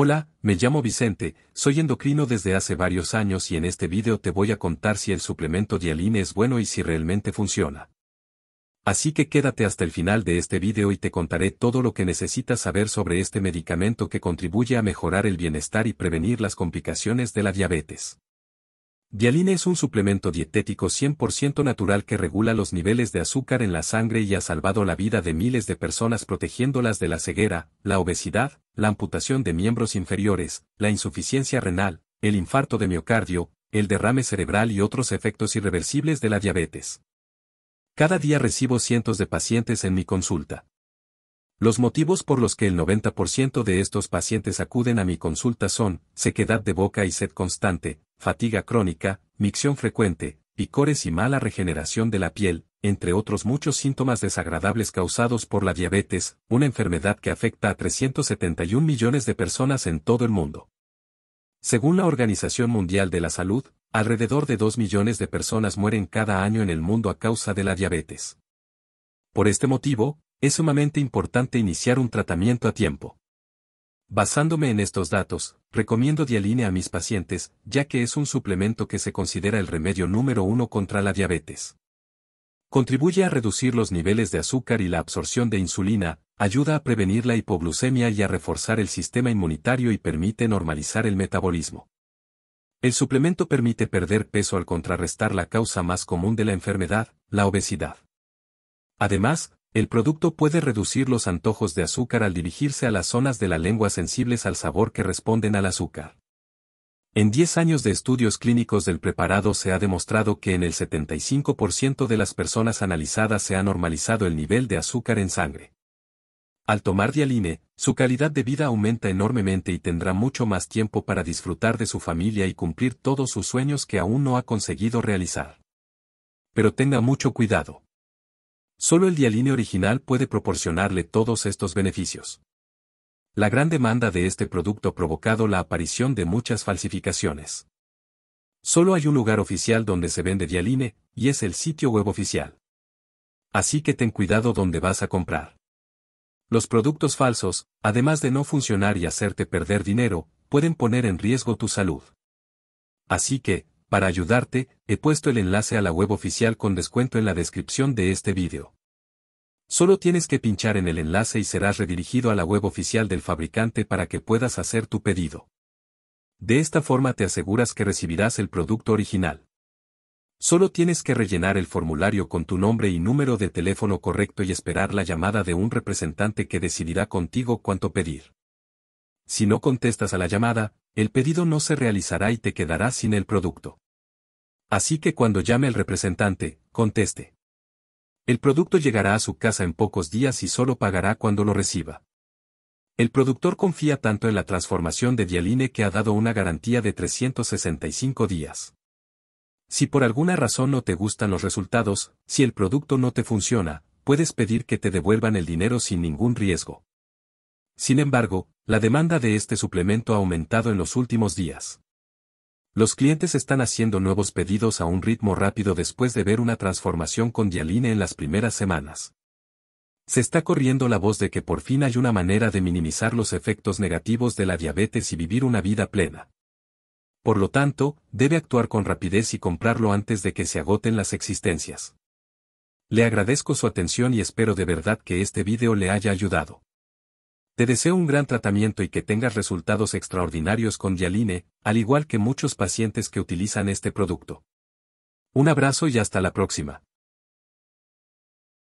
Hola, me llamo Vicente, soy endocrino desde hace varios años y en este video te voy a contar si el suplemento Dialine es bueno y si realmente funciona. Así que quédate hasta el final de este video y te contaré todo lo que necesitas saber sobre este medicamento que contribuye a mejorar el bienestar y prevenir las complicaciones de la diabetes. Dialina es un suplemento dietético 100% natural que regula los niveles de azúcar en la sangre y ha salvado la vida de miles de personas protegiéndolas de la ceguera, la obesidad, la amputación de miembros inferiores, la insuficiencia renal, el infarto de miocardio, el derrame cerebral y otros efectos irreversibles de la diabetes. Cada día recibo cientos de pacientes en mi consulta. Los motivos por los que el 90% de estos pacientes acuden a mi consulta son sequedad de boca y sed constante, fatiga crónica, micción frecuente, picores y mala regeneración de la piel, entre otros muchos síntomas desagradables causados por la diabetes, una enfermedad que afecta a 371 millones de personas en todo el mundo. Según la Organización Mundial de la Salud, alrededor de 2 millones de personas mueren cada año en el mundo a causa de la diabetes. Por este motivo, es sumamente importante iniciar un tratamiento a tiempo. Basándome en estos datos, recomiendo Dialine a mis pacientes, ya que es un suplemento que se considera el remedio número uno contra la diabetes. Contribuye a reducir los niveles de azúcar y la absorción de insulina, ayuda a prevenir la hipoglucemia y a reforzar el sistema inmunitario y permite normalizar el metabolismo. El suplemento permite perder peso al contrarrestar la causa más común de la enfermedad, la obesidad. Además, el producto puede reducir los antojos de azúcar al dirigirse a las zonas de la lengua sensibles al sabor que responden al azúcar. En 10 años de estudios clínicos del preparado se ha demostrado que en el 75% de las personas analizadas se ha normalizado el nivel de azúcar en sangre. Al tomar Dialine, su calidad de vida aumenta enormemente y tendrá mucho más tiempo para disfrutar de su familia y cumplir todos sus sueños que aún no ha conseguido realizar. Pero tenga mucho cuidado. Solo el Dialine original puede proporcionarle todos estos beneficios. La gran demanda de este producto ha provocado la aparición de muchas falsificaciones. Solo hay un lugar oficial donde se vende Dialine, y es el sitio web oficial. Así que ten cuidado donde vas a comprar. Los productos falsos, además de no funcionar y hacerte perder dinero, pueden poner en riesgo tu salud. Así que, para ayudarte, he puesto el enlace a la web oficial con descuento en la descripción de este vídeo. Solo tienes que pinchar en el enlace y serás redirigido a la web oficial del fabricante para que puedas hacer tu pedido. De esta forma te aseguras que recibirás el producto original. Solo tienes que rellenar el formulario con tu nombre y número de teléfono correcto y esperar la llamada de un representante que decidirá contigo cuánto pedir. Si no contestas a la llamada, el pedido no se realizará y te quedarás sin el producto. Así que cuando llame el representante, conteste. El producto llegará a su casa en pocos días y solo pagará cuando lo reciba. El productor confía tanto en la transformación de Dialine que ha dado una garantía de 365 días. Si por alguna razón no te gustan los resultados, si el producto no te funciona, puedes pedir que te devuelvan el dinero sin ningún riesgo. Sin embargo, la demanda de este suplemento ha aumentado en los últimos días. Los clientes están haciendo nuevos pedidos a un ritmo rápido después de ver una transformación con Dialine en las primeras semanas. Se está corriendo la voz de que por fin hay una manera de minimizar los efectos negativos de la diabetes y vivir una vida plena. Por lo tanto, debe actuar con rapidez y comprarlo antes de que se agoten las existencias. Le agradezco su atención y espero de verdad que este video le haya ayudado. Te deseo un gran tratamiento y que tengas resultados extraordinarios con Yaline, al igual que muchos pacientes que utilizan este producto. Un abrazo y hasta la próxima.